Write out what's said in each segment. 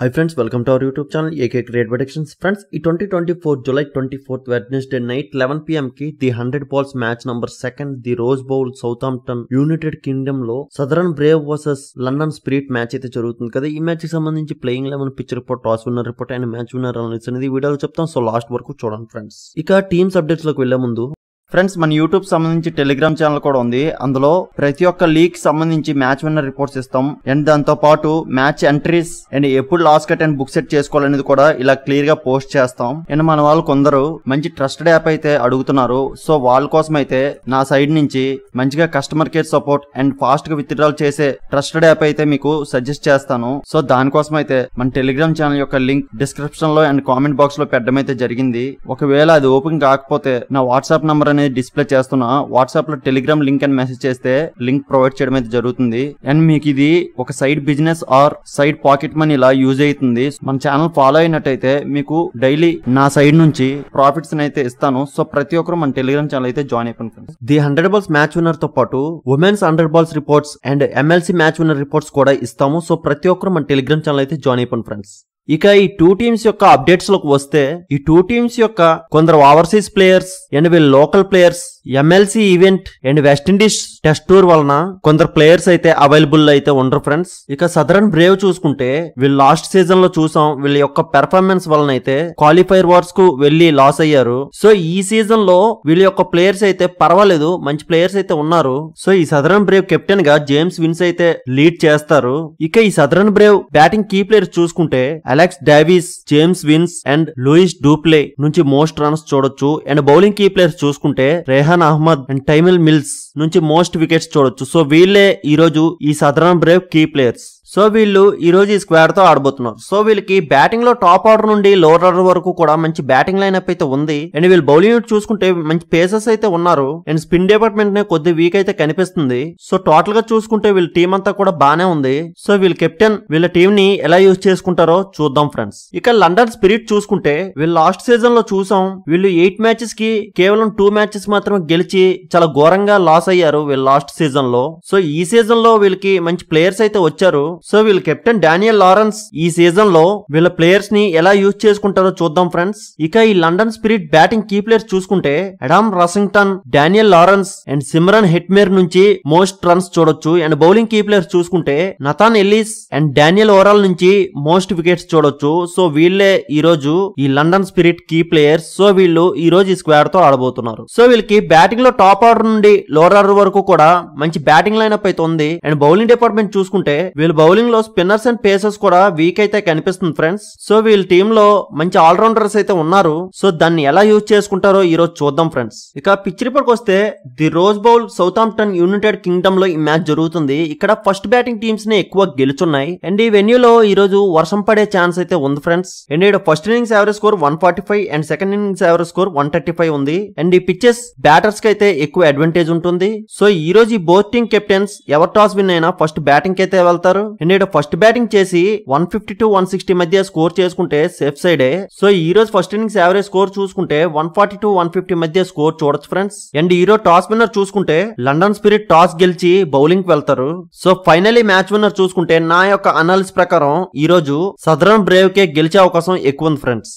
high friends welcome to our YouTube channel AK create productions friends ఈ twenty twenty four July twenty fourth Wednesday night eleven పిఎంకి the hundred balls match number second the Rose Bowl ఆంప్టన్ united kingdom లో Southern Brave versus London Spirit match అయితే జరుగుతుంది కదా ఈ match కి సంబంధించి playing eleven pitch report toss winner report and match winner analysis అనేది వీడియోలో చెప్తాం సో లాస్ట్ వరకు చూడండి ఫ్రెండ్స్ ఇక టీమ్స్ అప్డేట్స్ లోకి వెళ్లే ముందు ఫ్రెండ్స్ మన యూట్యూబ్ సంబంధించి టెలిగ్రామ్ ఛానల్ కూడా ఉంది అందులో ప్రతి ఒక్క లీగ్ సంబంధించి మ్యాచ్ విన్నర్ రిపోర్ట్స్ ఇస్తాం అండ్ దాంతో పాటు మ్యాచ్ ఎంట్రీస్ అండ్ ఎప్పుడు last cut and book set చేసుకోవాలనేది కూడా ఇలా క్లియర్ గా పోస్ట్ చేస్తాం అండ్ మన వాళ్ళు కొందరు మంచి ట్రస్టెడ్ యాప్ అయితే అడుగుతున్నారు సో వాళ్ళ కోసం అయితే నా సైడ్ నుంచి మంచిగా customer care support and fast గా విత్డ్రాల్ చేసే ట్రస్టెడ్ యాప్ అయితే మీకు సజెస్ట్ చేస్తాను సో దానికోసం అయితే మన టెలిగ్రామ్ ఛానల్ యొక్క లింక్ డిస్క్రిప్షన్ లో అండ్ కామెంట్ బాక్స్ లో పెట్టడం అయితే జరిగింది ఒకవేళ అది ఓపెన్ కాకపోతే నా వాట్సాప్ నంబర్ అనేది డిస్ప్లే చేస్తున్నా వాట్సాప్ లో టెలిగ్రామ్ లింక్ అని మెసేజ్ చేస్తే లింక్ ప్రొవైడ్ చేయడం అయితే జరుగుతుంది అండ్ మీకు ఇది ఒక side business or side pocket money ఇలా యూజ్ అవుతుంది మన ఛానల్ ఫాలో అయినట్టయితే మీకు డైలీ నా సైడ్ నుంచి ప్రాఫిట్స్ అయితే ఇస్తాను సో ప్రతి ఒక్కరు మన టెలిగ్రామ్ ఛానల్ అయితే జాయిన్ అయిపోతుంది friends the hundred balls match winner తో పాటు women's hundred balls reports and MLC match winner reports కూడా ఇస్తాము సో ప్రతి ఒక్కరు మన టెలిగ్రామ్ ఛానల్ అయితే జాయిన్ అయిపోయింది ఫ్రెండ్స్ ఇక ఈ టూ టీమ్స్ యొక్క అప్డేట్స్ లోకి వస్తే ఈ టూ టీమ్స్ యొక్క కొందరు overseas players and local players MLC event and West Indies test tour వలన కొందరు ప్లేయర్స్ అయితే అవైలబుల్ అయితే ఉండరు ఫ్రెండ్స్ ఇక సదరన్ బ్రేవ్ చూసుకుంటే వీళ్ళు లాస్ట్ సీజన్ లో చూసాం వీళ్ళ యొక్క పెర్ఫార్మెన్స్ వలన అయితే క్వాలిఫైర్ వార్స్ కు వెళ్లి లాస్ అయ్యారు సో ఈ సీజన్ లో వీళ్ళ యొక్క ప్లేయర్స్ అయితే పర్వాలేదు మంచి ప్లేయర్స్ అయితే ఉన్నారు సో ఈ సదరన్ బ్రేవ్ కెప్టెన్ గా జేమ్స్ విన్స్ అయితే లీడ్ చేస్తారు ఇక ఈ Southern Brave batting key players చూసుకుంటే Alex Davies James Vince and Leus du Plooy నుంచి మోస్ట్ రన్స్ చూడొచ్చు అండ్ బౌలింగ్ కీ ప్లేయర్స్ చూసుకుంటే రేహాన్ షాజహాన్ అహ్మద్ అండ్ టైమిల్ మిల్స్ నుంచి మోస్ట్ వికెట్స్ చూడొచ్చు సో వీళ్ళే ఈ రోజు ఈ Southern Brave key players so వీళ్ళు ఈరోజు ఈ తో ఆడబోతున్నారు సో వీళ్ళకి బ్యాటింగ్ లో టాప్ ఆర్డర్ నుండి లోవర్ ఆర్డర్ వరకు కూడా మంచి బ్యాటింగ్ లైనప్ అయితే ఉంది అండ్ వీళ్ళు బౌలింగ్ యూనిట్ చూసుకుంటే మంచి పేసెస్ అయితే ఉన్నారు అండ్ స్పిన్ డిపార్ట్మెంట్ నే కొద్ది వీక్ అయితే కనిపిస్తుంది సో టోటల్ గా చూసుకుంటే వీళ్ళ టీం అంతా కూడా బానే ఉంది సో వీళ్ళ కెప్టెన్ వీళ్ళ టీం ని ఎలా యూజ్ చేసుకుంటారో చూద్దాం ఫ్రెండ్స్ ఇక లండన్ స్పిరిట్ చూసుకుంటే వీళ్ళు లాస్ట్ సీజన్ లో చూసాం వీళ్ళు ఎయిట్ మ్యాచెస్ కి కేవలం టూ మ్యాచెస్ మాత్రమే గెలిచి చాలా ఘోరంగా లాస్ అయ్యారు వీళ్ళ లాస్ట్ సీజన్ లో సో ఈ సీజన్ లో వీళ్ళకి మంచి ప్లేయర్స్ అయితే వచ్చారు సో వీళ్ళు కెప్టెన్ డానియల్ లారెన్స్ ఈ సీజన్ లో వీళ్ళ ప్లేయర్స్ ని ఎలా యూజ్ చేసుకుంటారో చూద్దాం ఫ్రెండ్స్ ఇక ఈ London Spirit batting key players చూసుకుంటే Adam Rossington Daniel Lawrence and Shimron Hetmyer నుంచి మోస్ట్ రన్స్ చూడొచ్చు అండ్ బౌలింగ్ కీ ప్లేయర్స్ చూసుకుంటే Nathan Ellis and Daniel Worrall నుంచి మోస్ట్ వికెట్స్ చూడొచ్చు సో వీళ్ళే ఈ రోజు ఈ London Spirit key players so వీళ్ళు ఈ రోజు ఈ స్క్వాడ్ తో ఆడబోతున్నారు సో వీళ్ళకి బ్యాటింగ్ లో టాప్ ఆర్డర్ నుండి లోవర్ ఆర్డర్ వరకు కూడా మంచి బ్యాటింగ్ లైనప్ అయితే ఉంది అండ్ బౌలింగ్ డిపార్ట్మెంట్ చూసుకుంటే వీళ్ళు బౌలింగ్లో స్పిన్నర్స్ అండ్ పేసర్స్ కూడా వీక్ అయితే కనిపిస్తుంది ఫ్రెండ్స్ సో వీళ్ళ టీంలో మంచి ఆల్రౌండర్స్ అయితే ఉన్నారు సో దాన్ని ఎలా యూజ్ చేసుకుంటారో ఈ రోజు చూద్దాం ఫ్రెండ్స్ ఇక పిచ్ రిపోర్ట్ వస్తే the Rose Bowl Southampton united kingdom లో ఈ మ్యాచ్ జరుగుతుంది ఇక్కడ ఫస్ట్ బ్యాటింగ్ టీమ్స్ ని ఎక్కువ గెలుచున్నాయి అండ్ ఈ లో ఈ రోజు వర్షం పడే ఛాన్స్ అయితే ఉంది ఫ్రెండ్స్ అండ్ ఇక్కడ first innings average score one forty five and second innings average score one thirty five ఉంది అండ్ ఈ పిచ్చెస్ బ్యాటర్స్ అయితే ఎక్కువ అడ్వాంటేజ్ ఉంటుంది సో ఈ రోజు ఈ both team captains ever toss win అయినా ఫస్ట్ బ్యాటింగ్ అయితే వెళ్తారు అండ్ ఫస్ట్ బ్యాటింగ్ చేసి one fifty to one sixty మధ్య స్కోర్ చేసుకుంటే సేఫ్ సైడే సో ఈ రోజు ఫస్ట్ ఇన్నింగ్స్ యావరేజ్ స్కోర్ చూసుకుంటే one forty to one fifty మధ్య స్కోర్ చూడొచ్చు ఫ్రెండ్స్ అండ్ ఈ రోజు టాస్ విన్నర్ చూసుకుంటే లండన్ స్పిరిట్ టాస్ గెలిచి బౌలింగ్ వెళ్తారు సో ఫైనలీ మ్యాచ్ విన్నర్ చూసుకుంటే నా యొక్క అనాలిసిస్ ప్రకారం ఈ రోజు సదరన్ బ్రేవ్ కే గెలిచే అవకాశం ఎక్కువ ఉంది ఫ్రెండ్స్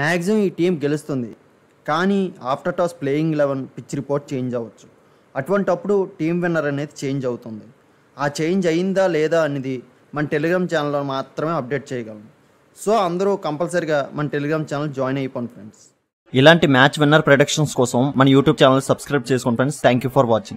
మ్యాక్సిమం ఈ టీం గెలుస్తుంది కానీ after toss playing eleven pitch report change అవ్వచ్చు అటువంటప్పుడు టీం విన్నర్ అనేది చేంజ్ అవుతుంది ఆ చేంజ్ అయిందా లేదా అనేది మన టెలిగ్రామ్ ఛానల్లో మాత్రమే అప్డేట్ చేయగలం సో అందరూ కంపల్సరీగా మన టెలిగ్రామ్ ఛానల్ జాయిన్ అయిపోండి ఫ్రెండ్స్ ఇలాంటి మ్యాచ్ విన్నర్ ప్రొడక్షన్స్ కోసం మన యూట్యూబ్ ఛానల్ సబ్స్క్రైబ్ చేసుకోండి friends thank you for watching